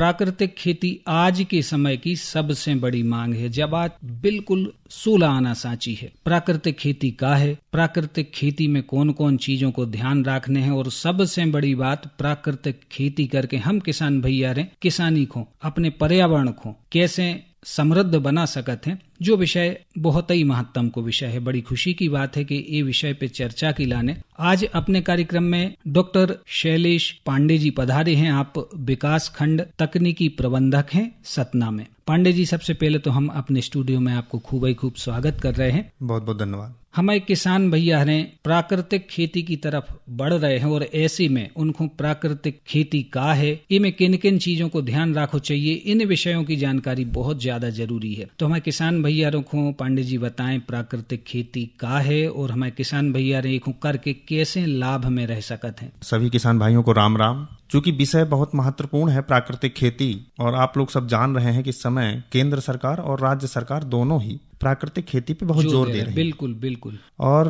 प्राकृतिक खेती आज के समय की सबसे बड़ी मांग है जब आज बिल्कुल सोलह आना सांची है प्राकृतिक खेती का है प्राकृतिक खेती में कौन कौन चीजों को ध्यान रखने हैं और सबसे बड़ी बात प्राकृतिक खेती करके हम किसान भैया रहे किसानी को अपने पर्यावरण को कैसे समृद्ध बना सकते हैं जो विषय बहुत ही महत्तम को विषय है बड़ी खुशी की बात है कि ये विषय पे चर्चा की लाने आज अपने कार्यक्रम में डॉक्टर शैलेश पांडे जी पधारे हैं आप विकास खंड तकनीकी प्रबंधक हैं सतना में पांडे जी सबसे पहले तो हम अपने स्टूडियो में आपको खूब ही खूब स्वागत कर रहे हैं बहुत बहुत धन्यवाद हमारे किसान भैया हैं प्राकृतिक खेती की तरफ बढ़ रहे हैं और ऐसे में उनको प्राकृतिक खेती का है इनमें किन किन चीजों को ध्यान रखो चाहिए इन विषयों की जानकारी बहुत ज्यादा जरूरी है तो हमारे किसान भैया रखो पांडे जी बताएं प्राकृतिक खेती का है और हमारे किसान भैया रेखो करके कैसे लाभ में रह सकत हैं सभी किसान भाइयों को राम राम चूंकि विषय बहुत महत्वपूर्ण है प्राकृतिक खेती और आप लोग सब जान रहे हैं कि समय केंद्र सरकार और राज्य सरकार दोनों ही प्राकृतिक खेती पे बहुत जोर दे रहे हैं बिल्कुल बिल्कुल और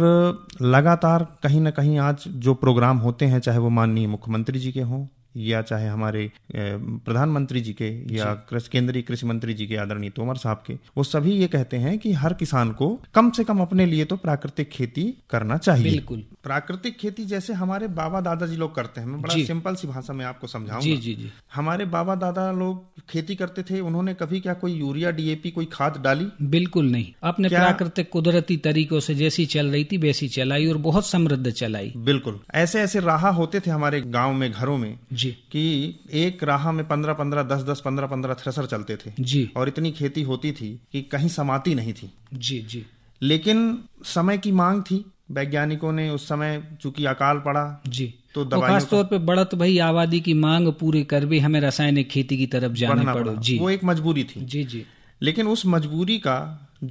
लगातार कहीं ना कहीं आज जो प्रोग्राम होते हैं चाहे वो माननीय मुख्यमंत्री जी के हों या चाहे हमारे प्रधानमंत्री जी के या केंद्रीय कृषि मंत्री जी के आदरणीय तोमर साहब के वो सभी ये कहते हैं कि हर किसान को कम से कम अपने लिए तो प्राकृतिक खेती करना चाहिए बिल्कुल प्राकृतिक खेती जैसे हमारे बाबा दादाजी लोग करते हैं मैं बड़ा सिंपल सी भाषा में आपको समझाऊंगा जी जी जी हमारे बाबा दादा लोग खेती करते थे उन्होंने कभी क्या कोई यूरिया डीएपी कोई खाद डाली बिल्कुल नहीं आपने प्राकृतिक कुदरती तरीकों से जैसी चल रही थी वैसी चलाई और बहुत समृद्ध चलाई बिल्कुल ऐसे ऐसे राह होते थे हमारे गाँव में घरों में जी कि एक राह में पंद्रह पंद्रह दस दस पंद्रह पंद्रह थ्रेसर चलते थे जी और इतनी खेती होती थी कि कहीं समाती नहीं थी जी जी लेकिन समय की मांग थी वैज्ञानिकों ने उस समय चूंकि अकाल पड़ा जी तो खास तौर पे बढ़त भाई आबादी की मांग पूरी कर भी हमें रासायनिक खेती की तरफ जाना पड़ो जी वो एक मजबूरी थी जी जी लेकिन उस मजबूरी का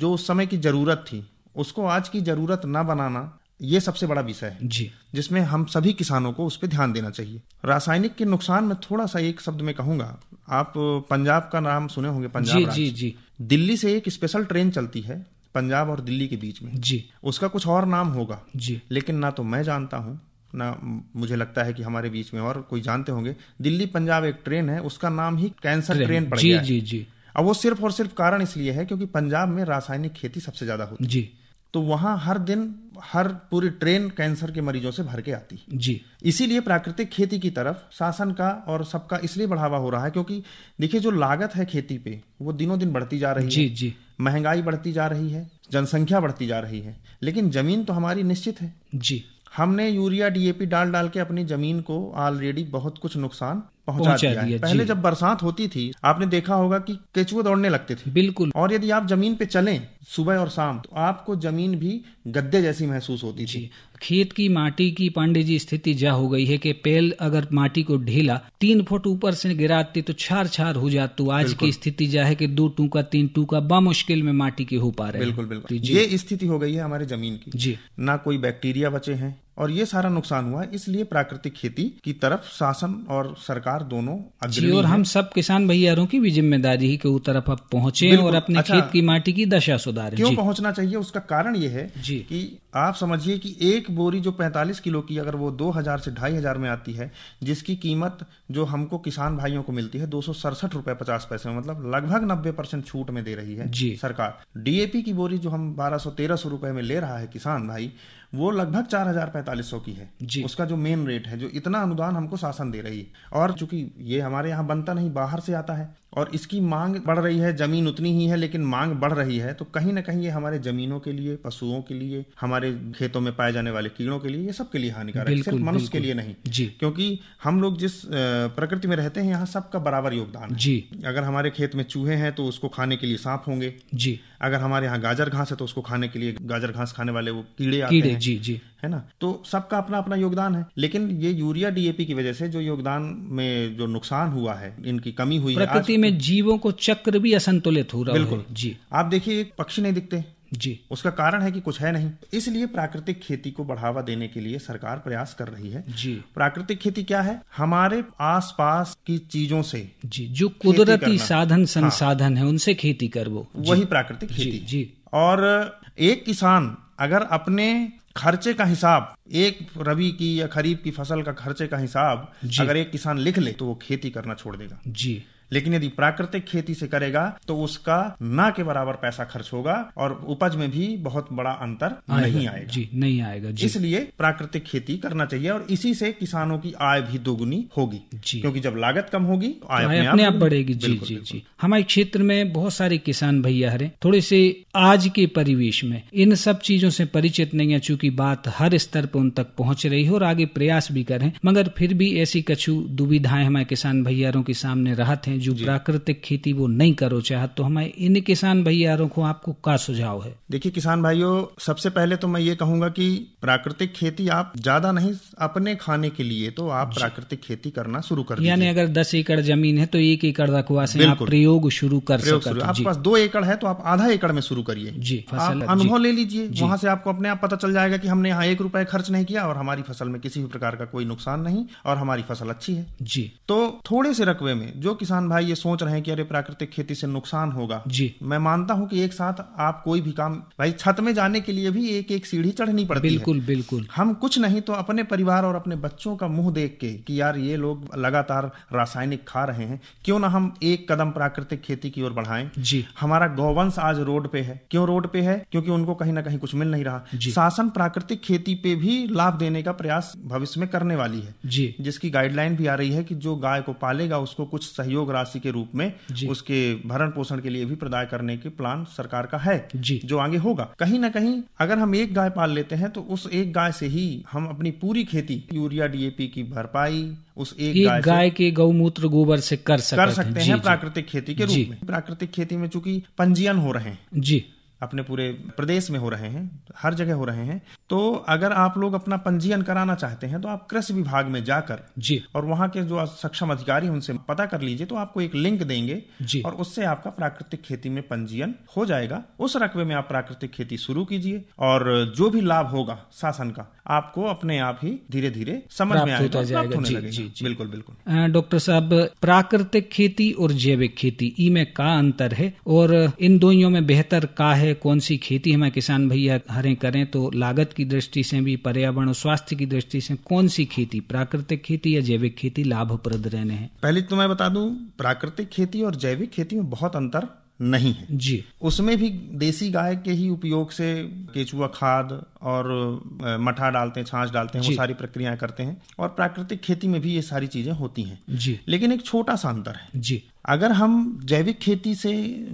जो उस समय की जरूरत थी उसको आज की जरूरत न बनाना ये सबसे बड़ा विषय है जी जिसमें हम सभी किसानों को उस पर ध्यान देना चाहिए रासायनिक के नुकसान में थोड़ा सा एक शब्द में कहूंगा आप पंजाब का नाम सुने होंगे पंजाब जी जी जी दिल्ली से एक स्पेशल ट्रेन चलती है पंजाब और दिल्ली के बीच में जी उसका कुछ और नाम होगा जी लेकिन ना तो मैं जानता हूँ ना मुझे लगता है कि हमारे बीच में और कोई जानते होंगे दिल्ली पंजाब एक ट्रेन है उसका नाम ही कैंसर ट्रेन पड़ गया जी जी जी अब वो सिर्फ और सिर्फ कारण इसलिए है क्योंकि पंजाब में रासायनिक खेती सबसे ज्यादा होती है जी तो वहां हर दिन हर पूरी ट्रेन कैंसर के मरीजों से भर के आती है जी इसीलिए प्राकृतिक खेती की तरफ शासन का और सबका इसलिए बढ़ावा हो रहा है क्योंकि देखिए जो लागत है खेती पे वो दिनों दिन बढ़ती जा रही जी, है जी महंगाई बढ़ती जा रही है जनसंख्या बढ़ती जा रही है लेकिन जमीन तो हमारी निश्चित है जी हमने यूरिया डीएपी डाल डाल के अपनी जमीन को ऑलरेडी बहुत कुछ नुकसान पहुंचा, दिया, है। पहले जब बरसात होती थी आपने देखा होगा कि केचुए दौड़ने लगते थे बिल्कुल और यदि आप जमीन पे चलें सुबह और शाम तो आपको जमीन भी गद्दे जैसी महसूस होती थी खेत की माटी की पांडे जी स्थिति जा हो गई है कि पेल अगर माटी को ढीला तीन फुट ऊपर से गिराती तो छार छार हो जाती तो आज की स्थिति जा है कि दो टूका तीन टूका बा मुश्किल में माटी के हो पा रहे बिल्कुल बिल्कुल तो ये स्थिति हो गई है हमारे जमीन की जी ना कोई बैक्टीरिया बचे हैं और ये सारा नुकसान हुआ इसलिए प्राकृतिक खेती की तरफ शासन और सरकार दोनों जी और हम सब किसान भैयारों की भी जिम्मेदारी है कि वो तरफ अब पहुंचे और अपने अच्छा, खेत की माटी की दशा सुधारें क्यों पहुंचना चाहिए उसका कारण ये है कि आप समझिए कि एक बोरी जो 45 किलो की अगर वो 2000 से ढाई हज़ार में आती है जिसकी कीमत जो हमको किसान भाइयों को मिलती है दो सौ सड़सठ रुपए पचास पैसे में मतलब लगभग नब्बे परसेंट छूट में दे रही है जी सरकार डीएपी की बोरी जो हम बारह सौ तेरह सौ रुपए में ले रहा है किसान भाई वो लगभग चार हजार पैंतालीस सौ की है जी उसका जो मेन रेट है जो इतना अनुदान हमको शासन दे रही है और चूंकि ये हमारे यहाँ बनता नहीं बाहर से आता है और इसकी मांग बढ़ रही है जमीन उतनी ही है लेकिन मांग बढ़ रही है तो कहीं ना कहीं ये हमारे जमीनों के लिए पशुओं के लिए हमारे खेतों में पाए जाने वाले कीड़ों के लिए ये सबके लिए हानिकारक है सिर्फ मनुष्य के लिए नहीं जी क्योंकि हम लोग जिस प्रकृति में रहते हैं यहाँ सबका बराबर योगदान है जी अगर हमारे खेत में चूहे हैं तो उसको खाने के लिए सांप होंगे जी अगर हमारे यहाँ गाजर घास है तो उसको खाने के लिए गाजर घास खाने वाले वो कीड़े आते हैं जी जी है ना तो सबका अपना अपना योगदान है लेकिन ये यूरिया डीएपी की वजह से जो योगदान में जो नुकसान हुआ है इनकी कमी हुई प्रकृति में जीवों को चक्र भी असंतुलित हो रहा बिल्कुल जी आप देखिए पक्षी नहीं दिखते जी उसका कारण है कि कुछ है नहीं इसलिए प्राकृतिक खेती को बढ़ावा देने के लिए सरकार प्रयास कर रही है जी प्राकृतिक खेती क्या है हमारे आसपास की चीजों से जी जो कुदरती साधन हाँ। संसाधन हाँ। है उनसे खेती कर वो वही प्राकृतिक खेती जी, जी और एक किसान अगर अपने खर्चे का हिसाब एक रबी की या खरीफ की फसल का खर्चे का हिसाब अगर एक किसान लिख ले तो वो खेती करना छोड़ देगा जी लेकिन यदि प्राकृतिक खेती से करेगा तो उसका ना के बराबर पैसा खर्च होगा और उपज में भी बहुत बड़ा अंतर आएगा, नहीं आएगा जी नहीं आएगा जी इसलिए प्राकृतिक खेती करना चाहिए और इसी से किसानों की आय भी दोगुनी होगी जी क्योंकि जब लागत कम होगी तो आय अपने, अपने आप बढ़ेगी जी जी जी हमारे क्षेत्र में बहुत सारे किसान भैया हरे थोड़े से आज के परिवेश में इन सब चीजों से परिचित नहीं है चूंकि बात हर स्तर पर उन तक पहुंच रही है और आगे प्रयास भी कर रहे हैं मगर फिर भी ऐसी कछु दुविधाएं हमारे किसान भैयारों के सामने राहत है जो प्राकृतिक खेती वो नहीं करो चाहत तो हमारे इन किसान भैयारों को आपको क्या सुझाव है देखिए किसान भाइयों सबसे पहले तो मैं ये कहूंगा कि प्राकृतिक खेती आप ज्यादा नहीं अपने खाने के लिए तो आप प्राकृतिक खेती करना शुरू कर यानी अगर दस एकड़ जमीन है तो एक एकड़ रखवा से आप प्रयोग शुरू कर सकते आपके पास दो एकड़ है तो आप आधा एकड़ में शुरू करिए जी फसल अनुभव ले लीजिए वहाँ से आपको अपने आप पता चल जाएगा की हमने यहाँ एक रुपए खर्च नहीं किया और हमारी फसल में किसी भी प्रकार का कोई नुकसान नहीं और हमारी फसल अच्छी है जी तो थोड़े से रकबे में जो किसान भाई ये सोच रहे हैं कि अरे प्राकृतिक खेती से नुकसान होगा जी मैं मानता हूँ कि एक साथ आप कोई भी काम भाई छत में जाने के लिए भी एक एक सीढ़ी चढ़नी पड़ती बिल्कुल, है बिल्कुल बिल्कुल हम कुछ नहीं तो अपने परिवार और अपने बच्चों का मुंह देख के कि यार ये लोग लगातार रासायनिक खा रहे हैं क्यों ना हम एक कदम प्राकृतिक खेती की ओर बढ़ाए जी हमारा गौवंश आज रोड पे है क्यों रोड पे है क्योंकि उनको कहीं ना कहीं कुछ मिल नहीं रहा शासन प्राकृतिक खेती पे भी लाभ देने का प्रयास भविष्य में करने वाली है जी जिसकी गाइडलाइन भी आ रही है कि जो गाय को पालेगा उसको कुछ सहयोग राशि के रूप में उसके भरण पोषण के लिए भी प्रदाय करने के प्लान सरकार का है जो आगे होगा कहीं ना कहीं अगर हम एक गाय पाल लेते हैं तो उस एक गाय से ही हम अपनी पूरी खेती यूरिया डीएपी की भरपाई उस एक, एक गाय, के गौमूत्र गोबर से कर सकते, कर सकते हैं प्राकृतिक खेती के रूप में प्राकृतिक खेती में चूंकि पंजीयन हो रहे हैं जी अपने पूरे प्रदेश में हो रहे हैं हर जगह हो रहे हैं तो अगर आप लोग अपना पंजीयन कराना चाहते हैं तो आप कृषि विभाग में जाकर जी और वहाँ के जो सक्षम अधिकारी उनसे पता कर लीजिए तो आपको एक लिंक देंगे जी और उससे आपका प्राकृतिक खेती में पंजीयन हो जाएगा उस रकबे में आप प्राकृतिक खेती शुरू कीजिए और जो भी लाभ होगा शासन का आपको अपने आप ही धीरे धीरे समझ में आएगा प्राप्त बिल्कुल बिल्कुल डॉक्टर साहब प्राकृतिक खेती और जैविक खेती इनमें का अंतर है और इन दोनों में बेहतर का है है कौन सी खेती हमें किसान भैया हरे करें तो लागत की दृष्टि से भी पर्यावरण और स्वास्थ्य की दृष्टि से कौन सी खेती प्राकृतिक खेती या जैविक खेती लाभप्रद रहने हैं पहले तो मैं बता दू प्राकृतिक खेती और जैविक खेती में बहुत अंतर नहीं है जी उसमें भी देसी गाय के ही उपयोग से केचुआ खाद और मठा डालते हैं छाछ डालते हैं वो सारी प्रक्रियाएं करते हैं और प्राकृतिक खेती में भी ये सारी चीजें होती हैं जी लेकिन एक छोटा सा अंतर है जी अगर हम जैविक खेती से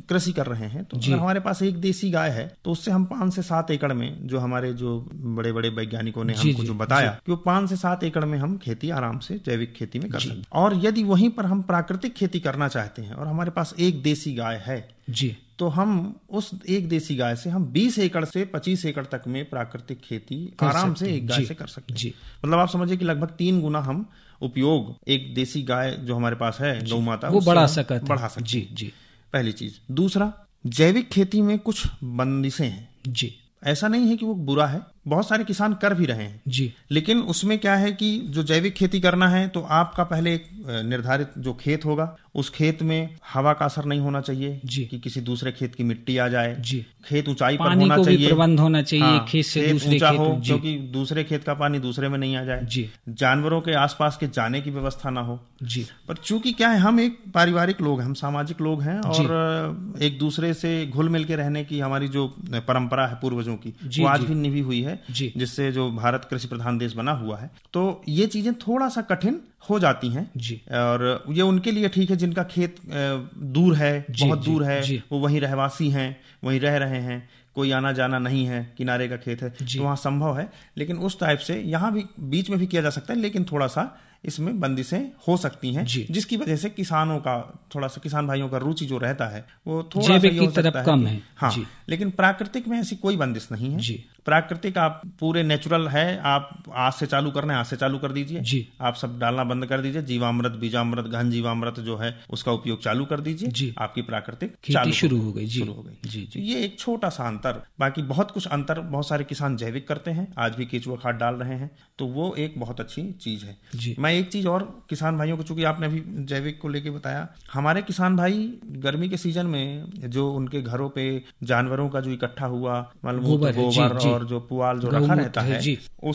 कृषि कर रहे हैं तो अगर हमारे पास एक देसी गाय है तो उससे हम पांच से सात एकड़ में जो हमारे जो बड़े बड़े वैज्ञानिकों ने हमको जो बताया कि वो पांच से सात एकड़ में हम खेती आराम से जैविक खेती में कर सकते हैं और यदि वहीं पर हम प्राकृतिक खेती करना चाहते हैं और हमारे पास एक देसी गाय है जी तो हम उस एक देसी गाय से हम 20 एकड़ से 25 एकड़ तक में प्राकृतिक खेती आराम से एक गाय से कर सकते हैं मतलब आप समझिए कि लगभग तीन गुना हम उपयोग एक देसी गाय जो हमारे पास है गौ माता वो बढ़ा सकते बढ़ा सकते जी जी पहली चीज दूसरा जैविक खेती में कुछ बंदिशें हैं जी ऐसा नहीं है कि वो बुरा है बहुत सारे किसान कर भी रहे हैं जी लेकिन उसमें क्या है कि जो जैविक खेती करना है तो आपका पहले एक निर्धारित जो खेत होगा उस खेत में हवा का असर नहीं होना चाहिए जी कि किसी दूसरे खेत की मिट्टी आ जाए जी खेत ऊंचाई पर होना चाहिए प्रबंध होना चाहिए हाँ, खेत से खेत दूसरे खेत हो क्योंकि दूसरे खेत का पानी दूसरे में नहीं आ जाए जी जानवरों के आसपास के जाने की व्यवस्था ना हो जी पर चूंकि क्या है हम एक पारिवारिक लोग हम सामाजिक लोग हैं और एक दूसरे से घुल मिल के रहने की हमारी जो परंपरा है पूर्वजों की वो आज भी निभी हुई है जिससे जो भारत कृषि प्रधान देश बना हुआ है तो ये चीजें थोड़ा सा कठिन हो जाती हैं जी और ये उनके लिए ठीक है जिनका खेत दूर है जी, बहुत जी, दूर है जी. वो वहीं रहवासी हैं वहीं रह रहे हैं कोई आना जाना नहीं है किनारे का खेत है तो वहाँ संभव है लेकिन उस टाइप से यहाँ भी बीच में भी किया जा सकता है लेकिन थोड़ा सा इसमें बंदिशें हो सकती हैं जिसकी वजह से किसानों का थोड़ा सा किसान भाइयों का रुचि जो रहता है वो थोड़ा सा की कम है हाँ लेकिन प्राकृतिक में ऐसी कोई बंदिश नहीं है प्राकृतिक आप पूरे नेचुरल है आप आज से चालू करना है आज से चालू कर दीजिए जी आप सब डालना बंद कर दीजिए जीवामृत बीजामृत घन जीवामृत जो है उसका उपयोग चालू कर दीजिए जी आपकी प्राकृतिक खेती शुरू हो गई शुरू हो गई जी जी ये एक छोटा सा अंतर बाकी बहुत कुछ अंतर बहुत सारे किसान जैविक करते हैं आज भी केचुआ खाद डाल रहे हैं तो वो एक बहुत अच्छी चीज है जी मैं एक चीज और किसान भाइयों को चूंकि आपने अभी जैविक को लेके बताया हमारे किसान भाई गर्मी के सीजन में जो उनके घरों पे जानवरों का जो इकट्ठा हुआ मतलब गोबर और जो पुआल जो रखा रहता है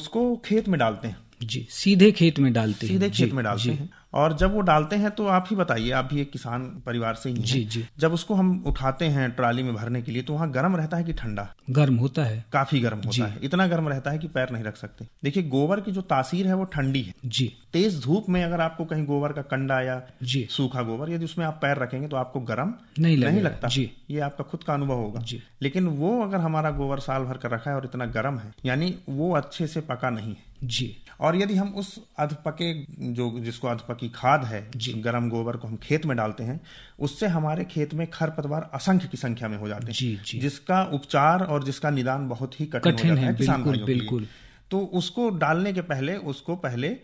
उसको खेत में डालते हैं जी सीधे खेत में डालते हैं सीधे खेत में डालते हैं और जब वो डालते हैं तो आप ही बताइए आप भी एक किसान परिवार से ही जी जी जब उसको हम उठाते हैं ट्राली में भरने के लिए तो वहाँ गर्म रहता है कि ठंडा गर्म होता है काफी गर्म होता है इतना गर्म रहता है कि पैर नहीं रख सकते देखिए गोबर की जो तासीर है वो ठंडी है जी तेज धूप में अगर आपको कहीं गोबर का कंडा या जी सूखा गोबर यदि उसमें आप पैर रखेंगे तो आपको गर्म नहीं, नहीं लगता जी ये आपका खुद का अनुभव होगा जी लेकिन वो अगर हमारा गोबर साल भर कर रखा है और इतना गर्म है यानी वो अच्छे से पका नहीं है जी और यदि हम उस अधपके जो जिसको अधपके की खाद है गर्म गोबर को हम खेत में डालते हैं उससे हमारे खेत में खरपतवार असंख्य की संख्या में हो जाते हैं जी, जी। जिसका उपचार और जिसका निदान बहुत ही कठिन, कठिन हो जाता है, है किसान बिल्कुल, बिल्कुल। तो उसको डालने के पहले उसको पहले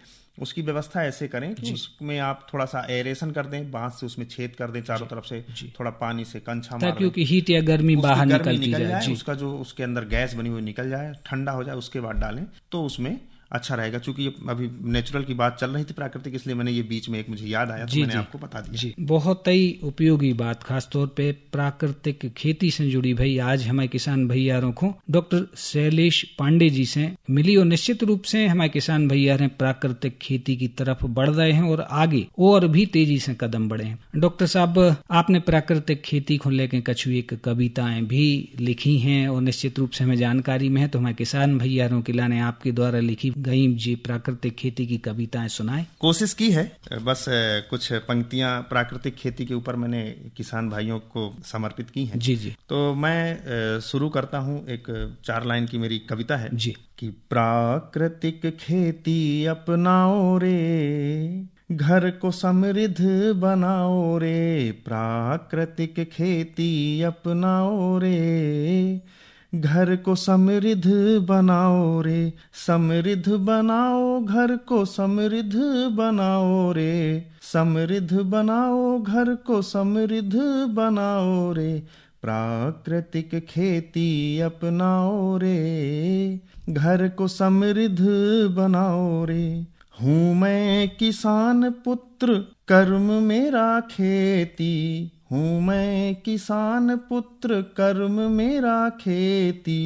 उसकी व्यवस्था ऐसे करें कि उसमें आप थोड़ा सा एरेशन कर दें बांस से उसमें छेद कर दें चारों तरफ से थोड़ा पानी से कंछा मार क्योंकि हीट या गर्मी बाहर निकल, निकल जाए, जाए उसका जो उसके अंदर गैस बनी हुई निकल जाए ठंडा हो जाए उसके बाद डालें तो उसमें अच्छा रहेगा क्योंकि अभी नेचुरल की बात चल रही थी प्राकृतिक इसलिए मैंने ये बीच में एक मुझे याद आया तो मैंने आपको बता दिया जी बहुत ही उपयोगी बात खासतौर पे प्राकृतिक खेती से जुड़ी भाई आज हमारे किसान भैयारों को डॉक्टर शैलेश पांडे जी से मिली और निश्चित रूप से हमारे किसान भैया प्राकृतिक खेती की तरफ बढ़ रहे हैं और आगे और भी तेजी से कदम बढ़े हैं डॉक्टर साहब आपने प्राकृतिक खेती को लेकर कछु एक कविताएं भी लिखी हैं और निश्चित रूप से हमें जानकारी में है तो हमारे किसान भैयारों के लाने आपके द्वारा लिखी गईम जी प्राकृतिक खेती की कविताएं सुनाए कोशिश की है बस कुछ पंक्तियां प्राकृतिक खेती के ऊपर मैंने किसान भाइयों को समर्पित की हैं जी जी तो मैं शुरू करता हूं एक चार लाइन की मेरी कविता है जी कि प्राकृतिक खेती अपनाओ रे घर को समृद्ध बनाओ रे प्राकृतिक खेती अपनाओ रे घर को समृद्ध बनाओ रे समृद्ध बनाओ घर को समृद्ध बनाओ रे समृद्ध बनाओ घर को समृद्ध बनाओ रे प्राकृतिक खेती अपनाओ रे घर को समृद्ध बनाओ रे हूँ मैं किसान पुत्र कर्म मेरा खेती हूँ मैं किसान पुत्र कर्म मेरा खेती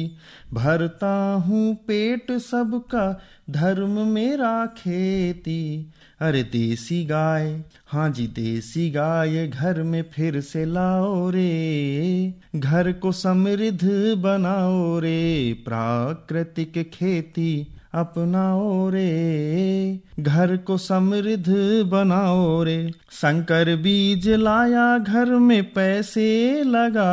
भरता हूँ पेट सबका धर्म मेरा खेती अरे देसी गाय हाँ जी देसी गाय घर में फिर से लाओ रे घर को समृद्ध बनाओ रे प्राकृतिक खेती अपनाओ रे घर को समृद्ध बनाओ रे शंकर बीज लाया घर में पैसे लगा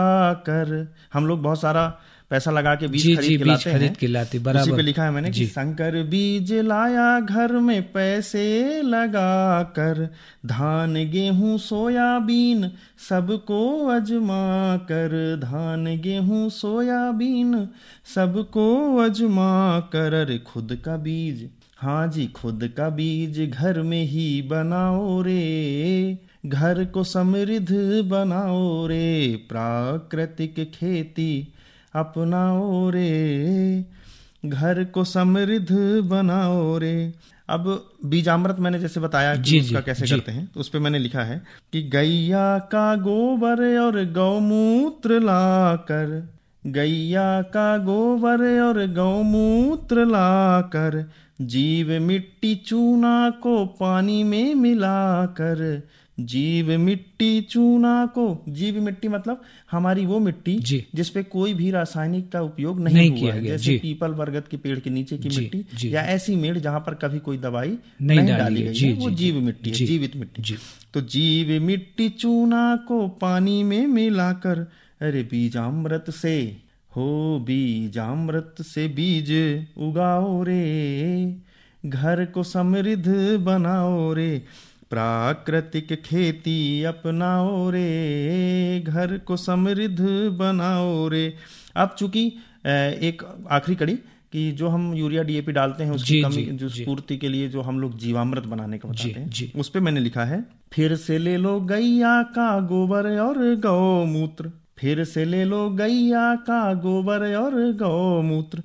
कर हम लोग बहुत सारा पैसा लगा के बीज खरीद, के लाते खरीद के लाते बराबर पे लिखा है मैंने कि शंकर बीज लाया घर में पैसे लगा कर धान गेहूं सोयाबीन सबको अजमा कर धान गेहूं सोयाबीन सबको अजमा कर अरे खुद का बीज हाँ जी खुद का बीज घर में ही बनाओ रे घर को समृद्ध बनाओ रे प्राकृतिक खेती अपनाओ रे घर को समृद्ध बनाओ रे अब बीजामृत मैंने जैसे बताया कि जी, उसका जी, कैसे जी. करते हैं तो उस पर मैंने लिखा है कि गैया का गोबर और गौमूत्र लाकर गैया का गोबर और गौमूत्र लाकर जीव मिट्टी चूना को पानी में मिलाकर जीव मिट्टी चूना को जीव मिट्टी मतलब हमारी वो मिट्टी जिसपे कोई भी रासायनिक का उपयोग नहीं, नहीं किया है जैसे पीपल बरगद के पेड़ के नीचे की मिट्टी या ऐसी मेड़ जहां पर कभी कोई दवाई नहीं, नहीं डाली गई है वो जीव मिट्टी है जीवित मिट्टी तो जीव मिट्टी चूना को पानी में मिलाकर अरे अमृत से हो बीजामृत से बीज उगाओ रे घर को समृद्ध बनाओ रे प्राकृतिक खेती अपनाओ रे घर को समृद्ध बनाओ रे अब चूंकि एक आखिरी कड़ी कि जो हम यूरिया डीएपी डालते हैं उसकी कमी जो पूर्ति के लिए जो हम लोग जीवामृत बनाने का बताते हैं उस पर मैंने लिखा है फिर से ले लो गैया का गोबर और गौ मूत्र फिर से ले लो गैया का गोबर और गौमूत्र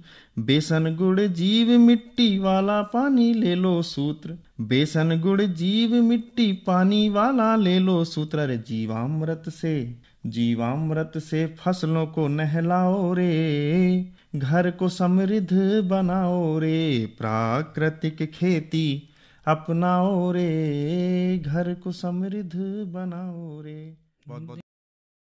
बेसन गुड़ जीव मिट्टी वाला पानी ले लो सूत्र बेसन गुड़ जीव मिट्टी पानी वाला ले लो सूत्र अरे जीवामृत से जीवामृत से फसलों को नहलाओ रे घर को समृद्ध बनाओ रे प्राकृतिक खेती अपनाओ रे घर को समृद्ध बनाओ रे बहुत बहुत